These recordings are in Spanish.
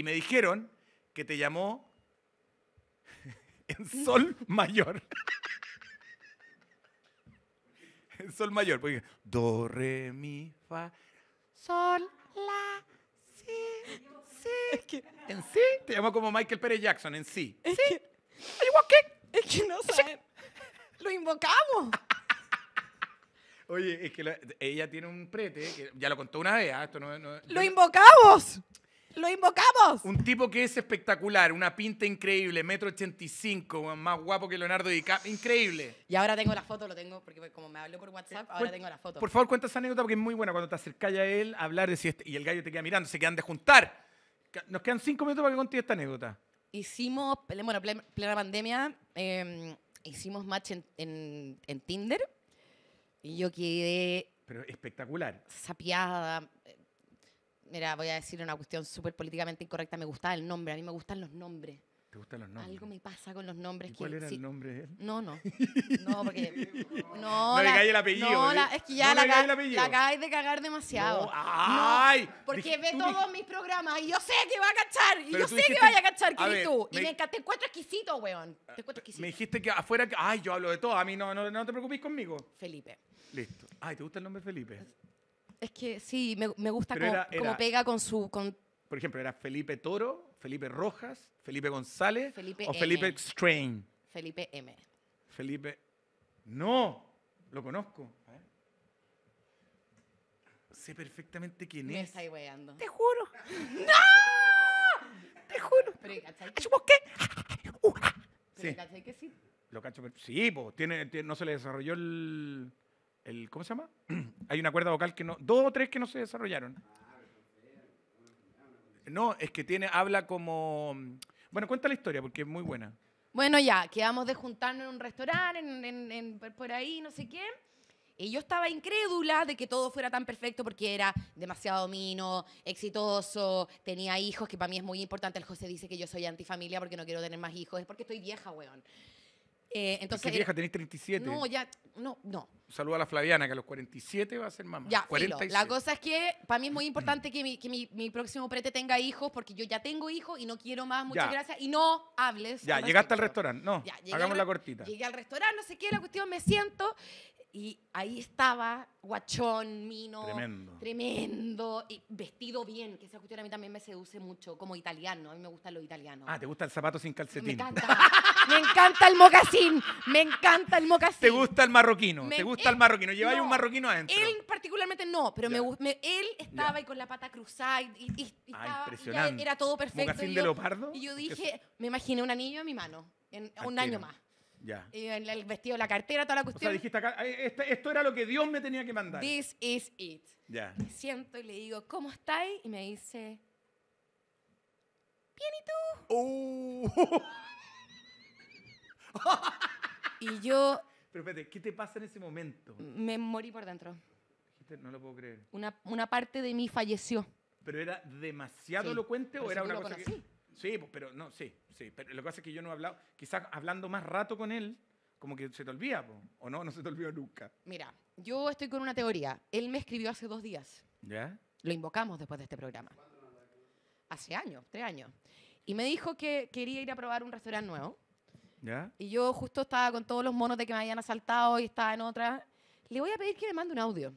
y me dijeron que te llamó en sol mayor. en sol mayor. Porque, do, re, mi, fa, sol, la, si, si. En sí te llamó como Michael Pérez Jackson, en sí. Es sí. Que, es que no saben. Lo invocamos. Oye, es que ella tiene un prete, que ya lo contó una vez, ah, esto no, ¡Lo invocamos! lo invocamos. Un tipo que es espectacular, una pinta increíble, metro 85, más guapo que Leonardo DiCaprio, increíble. Y ahora tengo la foto, lo tengo, porque como me habló por WhatsApp, eh, ahora tengo la foto. Por favor, cuenta esa anécdota porque es muy buena cuando te acercas a él, hablar de si este, y el gallo te queda mirando, se quedan de juntar. Nos quedan cinco minutos para que contigo esta anécdota. Hicimos, bueno, plena pandemia, em, hicimos match en, Tinder y yo quedé... Pero espectacular. Sapiada, mira, voy a decir una cuestión súper políticamente incorrecta, me gustaba el nombre, a mí me gustan los nombres. ¿Te gustan los nombres? Algo me pasa con los nombres. ¿Y que, ¿Cuál era el nombre él? No, no. No, porque. No, no la, le el apellido. No, ¿eh? la, es que ya no la, ca, la acabáis de cagar demasiado. ¡Ay! porque ve todos mis programas y yo sé que va a cachar. Y yo sé que vaya a cachar, que tú. Y me... te encuentro exquisito, weón. Te encuentro exquisito. Me dijiste que afuera. Ay, yo hablo de todo. A mí no, no, no te preocupes conmigo. Felipe. Listo. Ay, ¿te gusta el nombre Felipe? Es que sí, me, gusta cómo pega con su... Por ejemplo, era Felipe Toro, Felipe Rojas, Felipe González o Felipe Strain. Felipe M. Felipe... No, lo conozco. Sé perfectamente quién es. Me está weando. Te juro. ¡No! Te juro. Pero, ¿cachai? qué? sí. que sí? Lo cacho, sí, pues, no se le desarrolló el... ¿cómo se llama? Hay una cuerda vocal que no, dos o tres que no se desarrollaron. No, es que tiene, habla como, bueno, cuenta la historia porque es muy buena. Bueno, ya, quedamos de juntarnos en un restaurante, por ahí, no sé qué. Y yo estaba incrédula de que todo fuera tan perfecto porque era demasiado mino, exitoso, tenía hijos, que para mí es muy importante. El José dice que yo soy antifamilia porque no quiero tener más hijos. Es porque estoy vieja, weón. Eh, entonces, vieja, tenés 37. No, ya, no, no. Saluda a la Flaviana, que a los 47 va a ser mamá. Ya, 47. la cosa es que para mí es muy importante que, mi, próximo prete tenga hijos, porque yo ya tengo hijos y no quiero más, muchas gracias. Y no hables. Ya, llegaste al restaurante, no. hagamos la cortita. Llegué al restaurante, no sé qué, la cuestión, me siento. Y ahí estaba, guachón, mino. Tremendo. Tremendo. Y vestido bien, que esa cuestión a mí también me seduce mucho, como italiano. A mí me gustan los italianos. Ah, ¿te gusta el zapato sin calcetín? Me encanta. me encanta el mocasín. Me encanta el mocasín. ¿Te gusta el marroquino? ¿Te gusta el marroquino? ¿Lleváis un marroquino adentro? Él particularmente no, pero me, él estaba ahí con la pata cruzada y, ah, estaba, era todo perfecto. ¿Mocasín de leopardo? Y yo dije, me imaginé un anillo en mi mano. En, ah, un año más. Ya. Y el vestido, la cartera, toda la cuestión. O sea, dijiste acá, esto era lo que Dios me tenía que mandar. This is it. Ya. Me siento y le digo, ¿cómo estáis? Y me dice, bien, ¿y tú? Oh. y yo... Pero espérate, ¿qué te pasa en ese momento? Me morí por dentro. No lo puedo creer. Una, una parte de mí falleció. ¿Pero era demasiado elocuente o era una cosa que...? Sí, pues, pero no, sí, sí. Pero lo que pasa es que yo no he hablado, quizás hablando más rato con él, como que se te olvida, o no, no se te olvida nunca. Mira, yo estoy con una teoría. Él me escribió hace dos días. ¿Ya? Lo invocamos después de este programa. Hace años, tres años. Y me dijo que quería ir a probar un restaurante nuevo. ¿Ya? Y yo justo estaba con todos los monos de que me habían asaltado y estaba en otra. Le voy a pedir que me mande un audio.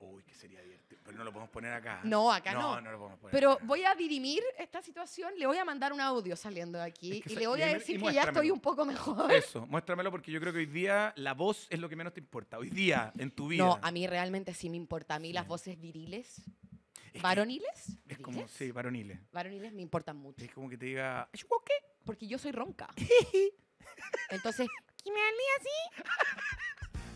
Uy, que sería bien. Pero pues no lo podemos poner acá. No, acá no. No, no lo podemos poner. Pero voy a dirimir esta situación, le voy a mandar un audio saliendo de aquí y le voy a decir que ya estoy un poco mejor. Eso, muéstramelo porque yo creo que hoy día la voz es lo que menos te importa. Hoy día, en tu vida. No, a mí realmente sí me importa. A mí las voces viriles. ¿Varoniles? Es como, sí, varoniles. Varoniles me importan mucho. Es como que te diga, qué? Porque yo soy ronca. Entonces, ¿quién me hablé así?